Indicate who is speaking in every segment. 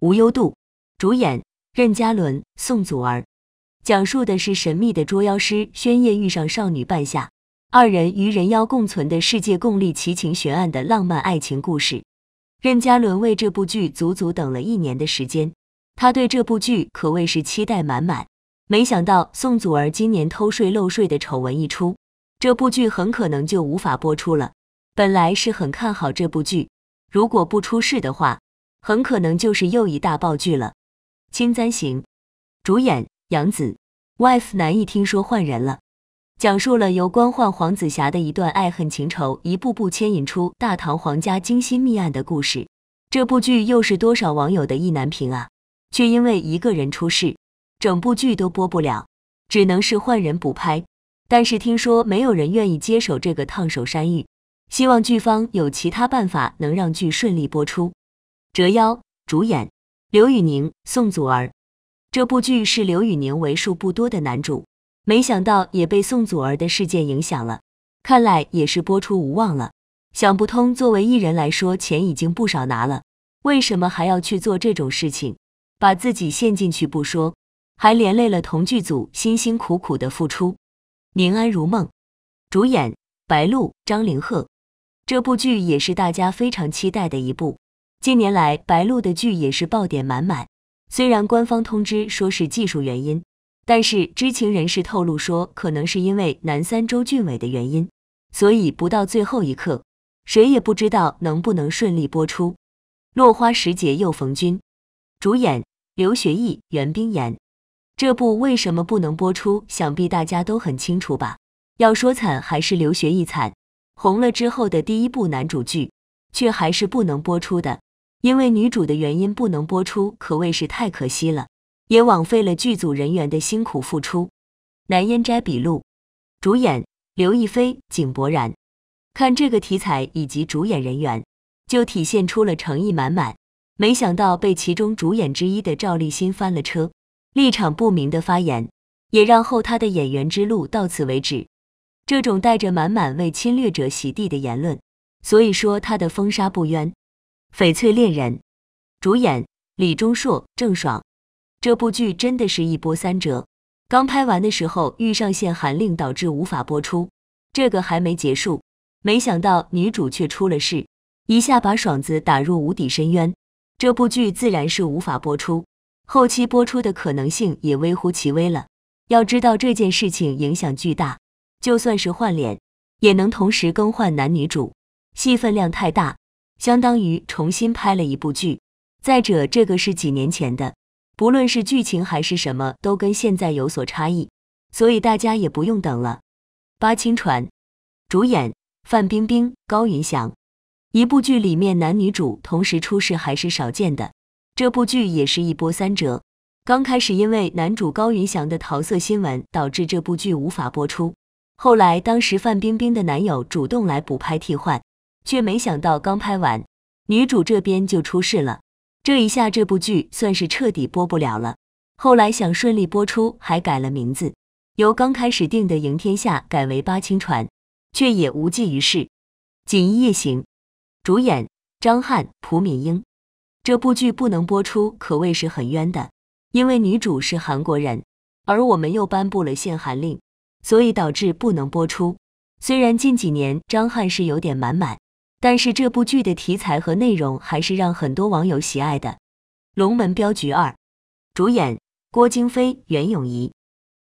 Speaker 1: 无忧渡，主演任嘉伦、宋祖儿，讲述的是神秘的捉妖师宣夜遇上少女半夏，二人与人妖共存的世界共立奇情悬案的浪漫爱情故事。任嘉伦为这部剧足足等了一年的时间，他对这部剧可谓是期待满满。没想到宋祖儿今年偷税漏税的丑闻一出，这部剧很可能就无法播出了。本来是很看好这部剧，如果不出事的话。很可能就是又一大爆剧了，《青簪行》，主演杨紫，wife 男一听说换人了，讲述了由官宦黄子侠的一段爱恨情仇，一步步牵引出大唐皇家精心密案的故事。这部剧又是多少网友的意难平啊，却因为一个人出事，整部剧都播不了，只能是换人补拍。但是听说没有人愿意接手这个烫手山芋，希望剧方有其他办法能让剧顺利播出。折腰主演刘宇宁、宋祖儿，这部剧是刘宇宁为数不多的男主，没想到也被宋祖儿的事件影响了，看来也是播出无望了。想不通，作为艺人来说，钱已经不少拿了，为什么还要去做这种事情，把自己陷进去不说，还连累了同剧组辛辛苦苦的付出。宁安如梦主演白鹿、张凌赫，这部剧也是大家非常期待的一部。近年来，白鹿的剧也是爆点满满。虽然官方通知说是技术原因，但是知情人士透露说，可能是因为南三周俊伟的原因，所以不到最后一刻，谁也不知道能不能顺利播出。落花时节又逢君，主演刘学义、袁冰妍。这部为什么不能播出？想必大家都很清楚吧。要说惨，还是刘学义惨，红了之后的第一部男主剧，却还是不能播出的。因为女主的原因不能播出，可谓是太可惜了，也枉费了剧组人员的辛苦付出。《南烟斋笔录》，主演刘亦菲、井柏然。看这个题材以及主演人员，就体现出了诚意满满。没想到被其中主演之一的赵立新翻了车，立场不明的发言，也让后他的演员之路到此为止。这种带着满满为侵略者洗地的言论，所以说他的封杀不冤。《翡翠恋人》主演李钟硕、郑爽，这部剧真的是一波三折。刚拍完的时候遇上限韩令，导致无法播出。这个还没结束，没想到女主却出了事，一下把爽子打入无底深渊。这部剧自然是无法播出，后期播出的可能性也微乎其微了。要知道这件事情影响巨大，就算是换脸，也能同时更换男女主，戏份量太大。相当于重新拍了一部剧。再者，这个是几年前的，不论是剧情还是什么，都跟现在有所差异，所以大家也不用等了。八清传，主演范冰冰、高云翔，一部剧里面男女主同时出事还是少见的。这部剧也是一波三折，刚开始因为男主高云翔的桃色新闻导致这部剧无法播出，后来当时范冰冰的男友主动来补拍替换。却没想到刚拍完，女主这边就出事了，这一下这部剧算是彻底播不了了。后来想顺利播出，还改了名字，由刚开始定的《赢天下》改为《八清传》，却也无济于事。《锦衣夜行》，主演张翰、朴敏英，这部剧不能播出，可谓是很冤的，因为女主是韩国人，而我们又颁布了限韩令，所以导致不能播出。虽然近几年张翰是有点满满。但是这部剧的题材和内容还是让很多网友喜爱的，《龙门镖局二》，主演郭京飞、袁咏仪。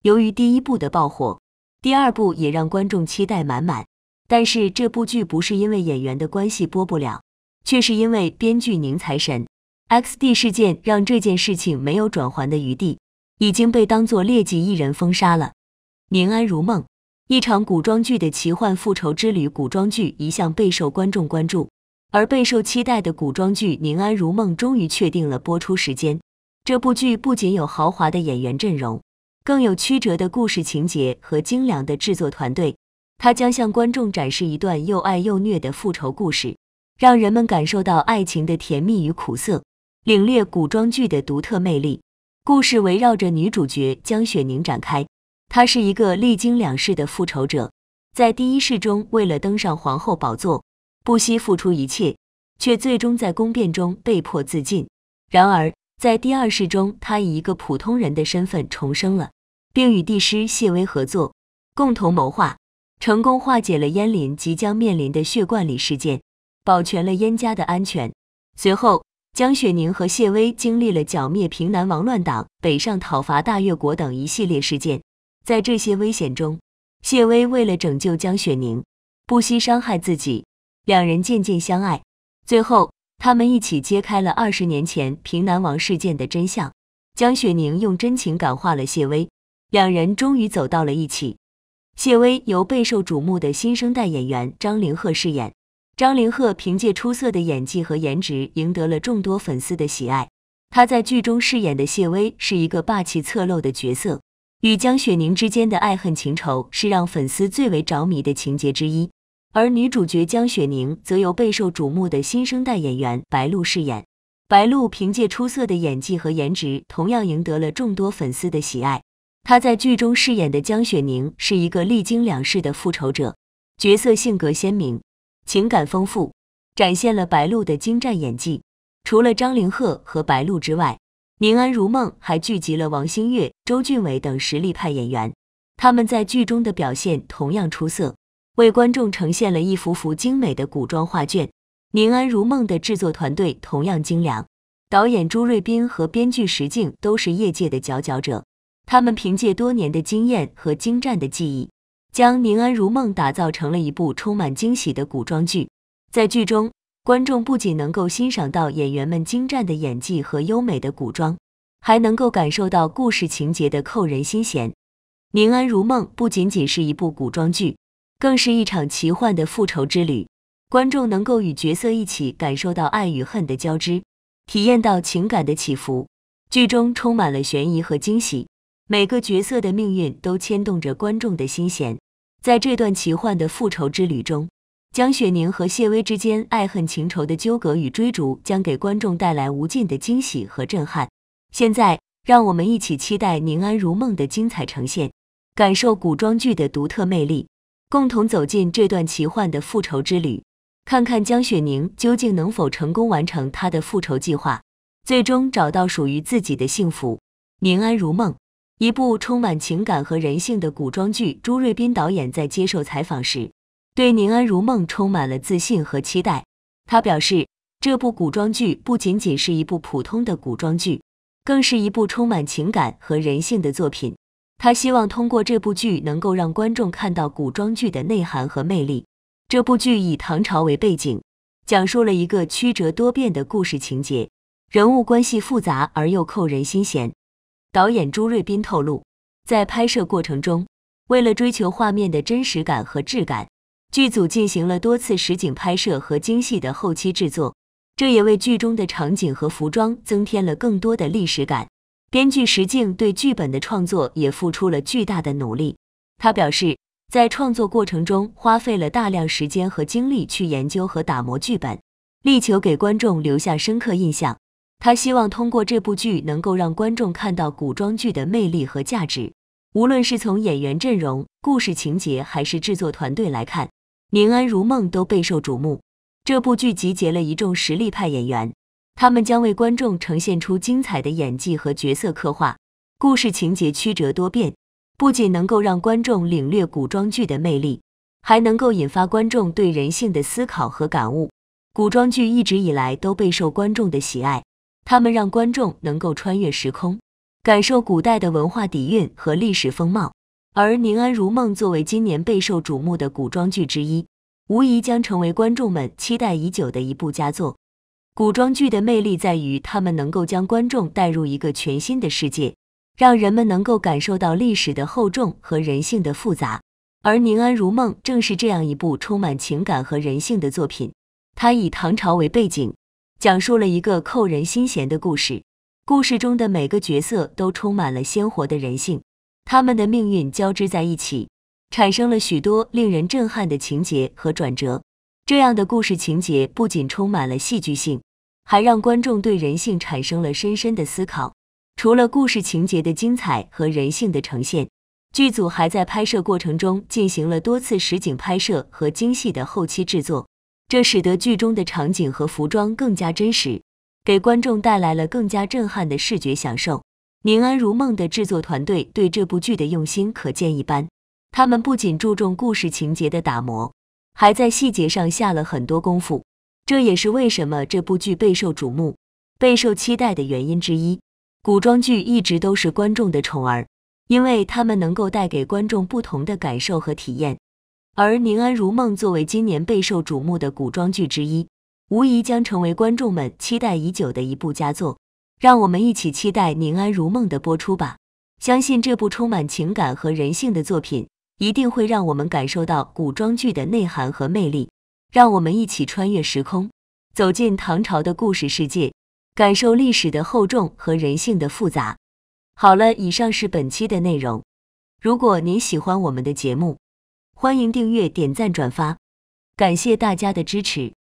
Speaker 1: 由于第一部的爆火，第二部也让观众期待满满。但是这部剧不是因为演员的关系播不了，却是因为编剧宁财神，X D 事件让这件事情没有转圜的余地，已经被当做劣迹艺人封杀了，《宁安如梦》。一场古装剧的奇幻复仇之旅。古装剧一向备受观众关注，而备受期待的古装剧《宁安如梦》终于确定了播出时间。这部剧不仅有豪华的演员阵容，更有曲折的故事情节和精良的制作团队。它将向观众展示一段又爱又虐的复仇故事，让人们感受到爱情的甜蜜与苦涩，领略古装剧的独特魅力。故事围绕着女主角江雪宁展开。他是一个历经两世的复仇者，在第一世中，为了登上皇后宝座，不惜付出一切，却最终在宫变中被迫自尽。然而，在第二世中，他以一个普通人的身份重生了，并与帝师谢威合作，共同谋划，成功化解了燕林即将面临的血冠里事件，保全了燕家的安全。随后，江雪凝和谢威经历了剿灭平南王乱党、北上讨伐大越国等一系列事件。在这些危险中，谢薇为了拯救江雪凝，不惜伤害自己。两人渐渐相爱，最后他们一起揭开了二十年前平南王事件的真相。江雪凝用真情感化了谢薇，两人终于走到了一起。谢薇由备受瞩目的新生代演员张凌赫饰演。张凌赫凭借出色的演技和颜值，赢得了众多粉丝的喜爱。他在剧中饰演的谢薇是一个霸气侧漏的角色。与江雪凝之间的爱恨情仇是让粉丝最为着迷的情节之一，而女主角江雪凝则由备受瞩目的新生代演员白鹿饰演。白鹿凭借出色的演技和颜值，同样赢得了众多粉丝的喜爱。她在剧中饰演的江雪凝是一个历经两世的复仇者，角色性格鲜明，情感丰富，展现了白鹿的精湛演技。除了张凌赫和白鹿之外，《宁安如梦》还聚集了王星越、周俊伟等实力派演员，他们在剧中的表现同样出色，为观众呈现了一幅幅精美的古装画卷。《宁安如梦》的制作团队同样精良，导演朱瑞斌和编剧石静都是业界的佼佼者，他们凭借多年的经验和精湛的技艺，将《宁安如梦》打造成了一部充满惊喜的古装剧。在剧中，观众不仅能够欣赏到演员们精湛的演技和优美的古装，还能够感受到故事情节的扣人心弦。《宁安如梦》不仅仅是一部古装剧，更是一场奇幻的复仇之旅。观众能够与角色一起感受到爱与恨的交织，体验到情感的起伏。剧中充满了悬疑和惊喜，每个角色的命运都牵动着观众的心弦。在这段奇幻的复仇之旅中，江雪凝和谢薇之间爱恨情仇的纠葛与追逐，将给观众带来无尽的惊喜和震撼。现在，让我们一起期待《宁安如梦》的精彩呈现，感受古装剧的独特魅力，共同走进这段奇幻的复仇之旅，看看江雪凝究竟能否成功完成她的复仇计划，最终找到属于自己的幸福。《宁安如梦》，一部充满情感和人性的古装剧。朱瑞斌导演在接受采访时。对《宁安如梦》充满了自信和期待。他表示，这部古装剧不仅仅是一部普通的古装剧，更是一部充满情感和人性的作品。他希望通过这部剧能够让观众看到古装剧的内涵和魅力。这部剧以唐朝为背景，讲述了一个曲折多变的故事情节，人物关系复杂而又扣人心弦。导演朱瑞斌透露，在拍摄过程中，为了追求画面的真实感和质感。剧组进行了多次实景拍摄和精细的后期制作，这也为剧中的场景和服装增添了更多的历史感。编剧石静对剧本的创作也付出了巨大的努力。他表示，在创作过程中花费了大量时间和精力去研究和打磨剧本，力求给观众留下深刻印象。他希望通过这部剧能够让观众看到古装剧的魅力和价值。无论是从演员阵容、故事情节，还是制作团队来看，《宁安如梦》都备受瞩目。这部剧集结了一众实力派演员，他们将为观众呈现出精彩的演技和角色刻画。故事情节曲折多变，不仅能够让观众领略古装剧的魅力，还能够引发观众对人性的思考和感悟。古装剧一直以来都备受观众的喜爱，他们让观众能够穿越时空，感受古代的文化底蕴和历史风貌。而《宁安如梦》作为今年备受瞩目的古装剧之一，无疑将成为观众们期待已久的一部佳作。古装剧的魅力在于，他们能够将观众带入一个全新的世界，让人们能够感受到历史的厚重和人性的复杂。而《宁安如梦》正是这样一部充满情感和人性的作品。它以唐朝为背景，讲述了一个扣人心弦的故事。故事中的每个角色都充满了鲜活的人性。他们的命运交织在一起，产生了许多令人震撼的情节和转折。这样的故事情节不仅充满了戏剧性，还让观众对人性产生了深深的思考。除了故事情节的精彩和人性的呈现，剧组还在拍摄过程中进行了多次实景拍摄和精细的后期制作，这使得剧中的场景和服装更加真实，给观众带来了更加震撼的视觉享受。《宁安如梦》的制作团队对这部剧的用心可见一斑。他们不仅注重故事情节的打磨，还在细节上下了很多功夫。这也是为什么这部剧备受瞩目、备受期待的原因之一。古装剧一直都是观众的宠儿，因为他们能够带给观众不同的感受和体验。而《宁安如梦》作为今年备受瞩目的古装剧之一，无疑将成为观众们期待已久的一部佳作。让我们一起期待《宁安如梦》的播出吧！相信这部充满情感和人性的作品，一定会让我们感受到古装剧的内涵和魅力。让我们一起穿越时空，走进唐朝的故事世界，感受历史的厚重和人性的复杂。好了，以上是本期的内容。如果您喜欢我们的节目，欢迎订阅、点赞、转发，感谢大家的支持！